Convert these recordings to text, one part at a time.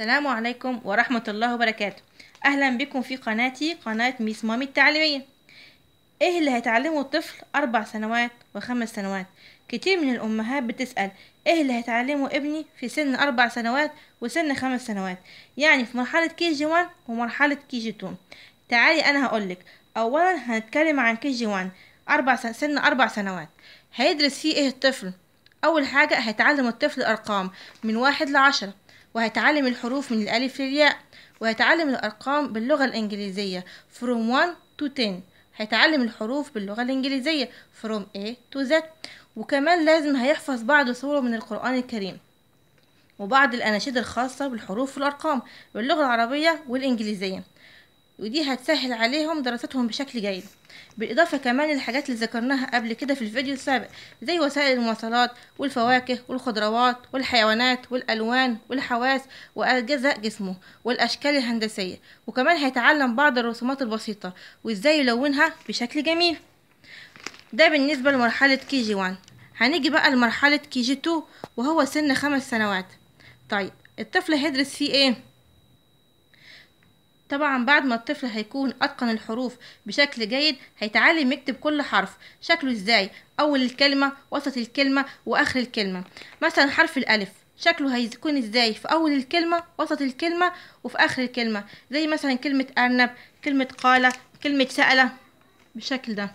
السلام عليكم ورحمة الله وبركاته أهلا بكم في قناتي قناة ميس مامي التعليمية إيه اللي هيتعلمه الطفل أربع سنوات وخمس سنوات كتير من الأمهات بتسأل إيه اللي هيتعلمه ابني في سن أربع سنوات وسن خمس سنوات يعني في مرحلة كي جي وان ومرحلة كي جي تون تعالي أنا هقولك أولا هنتكلم عن كي جي وان أربع سن, سن أربع سنوات هيدرس فيه إيه الطفل أول حاجة هيتعلم الطفل أرقام من واحد لعشرة وهيتعلم الحروف من الألف للياء وهيتعلم الأرقام باللغة الإنجليزية from 1 to 10 هيتعلم الحروف باللغة الإنجليزية from A to Z وكمان لازم هيحفظ بعض سورة من القرآن الكريم وبعض الأناشيد الخاصة بالحروف والأرقام باللغة العربية والإنجليزية ودي هتسهل عليهم دراستهم بشكل جيد بالإضافة كمان للحاجات اللي ذكرناها قبل كده في الفيديو السابق زي وسائل المواصلات والفواكه والخضروات والحيوانات والألوان والحواس وأجزاء جسمه والأشكال الهندسية وكمان هيتعلم بعض الرسومات البسيطة وإزاي يلونها بشكل جميل ده بالنسبة لمرحلة كي جي 1 هنيجي بقى لمرحلة كي جي 2 وهو سن خمس سنوات طيب الطفل هيدرس فيه ايه؟ طبعا بعد ما الطفل هيكون أتقن الحروف بشكل جيد هيتعلم يكتب كل حرف شكله ازاي أول الكلمة وسط الكلمة وآخر الكلمة مثلا حرف الألف شكله هيكون ازاي في اول الكلمه وسط الكلمه وفي اخر الكلمه زي مثلا كلمه ارنب كلمه قال كلمه ساله بالشكل ده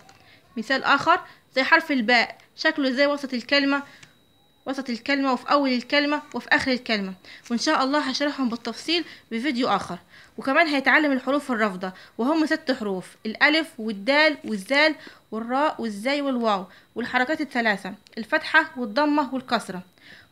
مثال اخر زي حرف الباء شكله ازاي وسط الكلمه وسط الكلمة وفي أول الكلمة وفي آخر الكلمة وإن شاء الله هشرحهم بالتفصيل بفيديو آخر وكمان هيتعلم الحروف الرافضة وهم ست حروف الألف والدال والزال والراء والزاي والواو والحركات الثلاثة الفتحة والضمة والكسرة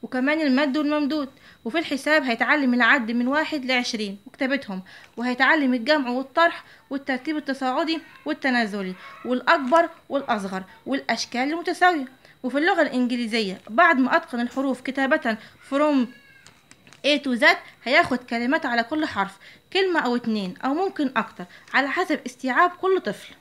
وكمان المد والممدود وفي الحساب هيتعلم العد من واحد لعشرين وكتابتهم وهيتعلم الجمع والطرح والترتيب التصاعدي والتنازلي والأكبر والأصغر والأشكال المتساوية وفي اللغة الإنجليزية بعد ما أتقن الحروف كتابة from A to Z هياخد كلمات على كل حرف كلمة أو اتنين أو ممكن أكتر على حسب استيعاب كل طفل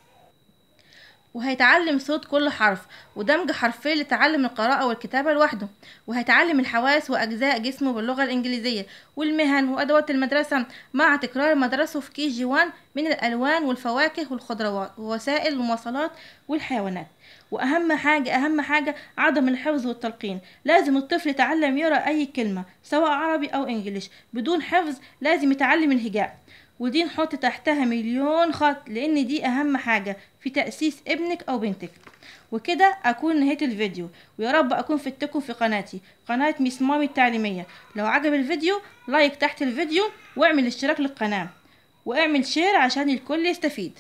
وهيتعلم صوت كل حرف ودمج حرفين لتعلم القراءة والكتابة لوحده وهيتعلم الحواس وأجزاء جسمه باللغة الإنجليزية والمهن وأدوات المدرسة مع تكرار مدرسه في كي جي وان من الألوان والفواكه والخضروات ووسائل المواصلات والحيوانات وأهم حاجة أهم حاجة عدم الحفظ والتلقين لازم الطفل يتعلم يرى أي كلمة سواء عربي أو إنجليش بدون حفظ لازم يتعلم الهجاء ودي نحط تحتها مليون خط لان دي اهم حاجة في تأسيس ابنك او بنتك وكده اكون نهيت الفيديو ويا رب اكون فتكم في قناتي قناة ميس مامي التعليمية لو عجب الفيديو لايك تحت الفيديو واعمل اشتراك للقناة واعمل شير عشان الكل يستفيد